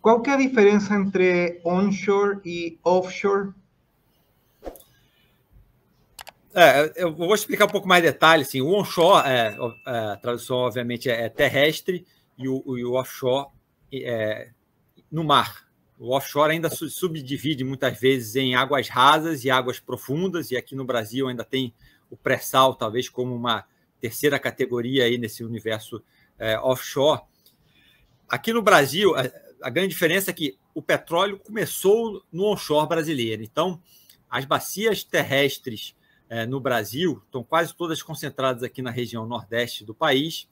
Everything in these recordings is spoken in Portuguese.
Qual que é a diferença entre onshore e offshore? É, eu vou explicar um pouco mais detalhes. Assim, o onshore, é, é, a tradução obviamente é, é terrestre, e o, e o offshore é, no mar. O offshore ainda subdivide muitas vezes em águas rasas e águas profundas, e aqui no Brasil ainda tem o pré-sal, talvez como uma terceira categoria aí nesse universo é, offshore. Aqui no Brasil, é, a grande diferença é que o petróleo começou no onshore brasileiro. Então, as bacias terrestres é, no Brasil estão quase todas concentradas aqui na região nordeste do país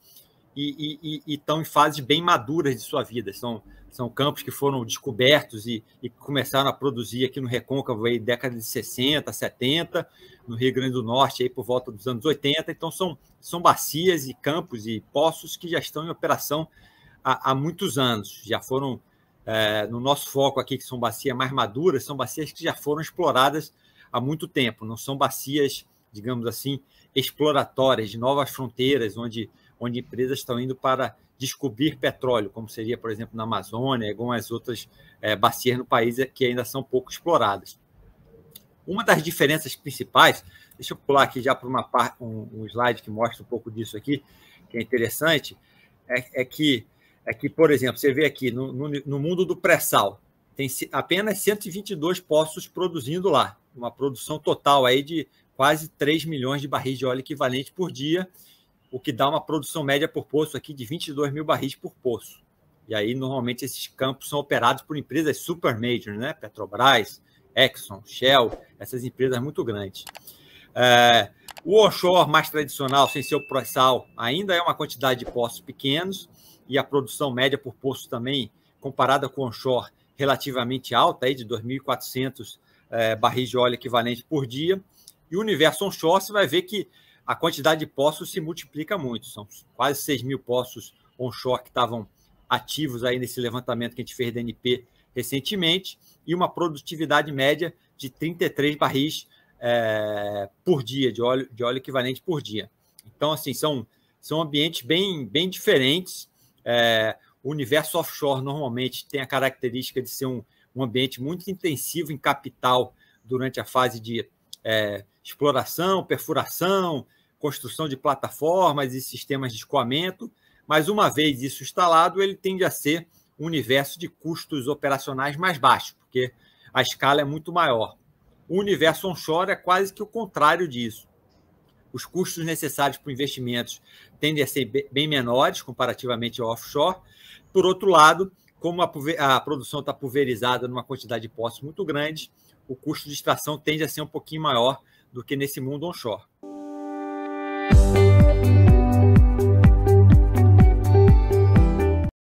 e, e, e estão em fases bem maduras de sua vida. São, são campos que foram descobertos e, e começaram a produzir aqui no Recôncavo aí década de 60, 70, no Rio Grande do Norte aí por volta dos anos 80. Então são, são bacias e campos e poços que já estão em operação há, há muitos anos. Já foram é, no nosso foco aqui, que são bacias mais maduras, são bacias que já foram exploradas há muito tempo, não são bacias, digamos assim, exploratórias, de novas fronteiras, onde, onde empresas estão indo para descobrir petróleo, como seria, por exemplo, na Amazônia, algumas outras é, bacias no país que ainda são pouco exploradas. Uma das diferenças principais, deixa eu pular aqui já para uma, um, um slide que mostra um pouco disso aqui, que é interessante, é, é que é que, por exemplo, você vê aqui no, no, no mundo do pré-sal, tem apenas 122 poços produzindo lá, uma produção total aí de quase 3 milhões de barris de óleo equivalente por dia, o que dá uma produção média por poço aqui de 22 mil barris por poço. E aí, normalmente, esses campos são operados por empresas super majors, né? Petrobras, Exxon, Shell, essas empresas muito grandes. É, o offshore mais tradicional, sem ser o pré-sal, ainda é uma quantidade de poços pequenos e a produção média por poço também, comparada com o onshore, relativamente alta, aí de 2.400 é, eh, barris de óleo equivalente por dia. E o universo onshore, você vai ver que a quantidade de poços se multiplica muito. São quase 6 mil poços onshore que estavam ativos aí nesse levantamento que a gente fez da NP recentemente e uma produtividade média de 33 barris é, por dia, de óleo, de óleo equivalente por dia. Então, assim, são, são ambientes bem, bem diferentes. É, o universo offshore normalmente tem a característica de ser um, um ambiente muito intensivo em capital durante a fase de é, exploração, perfuração, construção de plataformas e sistemas de escoamento, mas uma vez isso instalado, ele tende a ser um universo de custos operacionais mais baixo, porque a escala é muito maior. O universo onshore é quase que o contrário disso. Os custos necessários para investimentos tendem a ser bem menores comparativamente ao offshore. Por outro lado, como a, produção está pulverizada numa quantidade de poços muito grande, o custo de extração tende a ser um pouquinho maior do que nesse mundo onshore.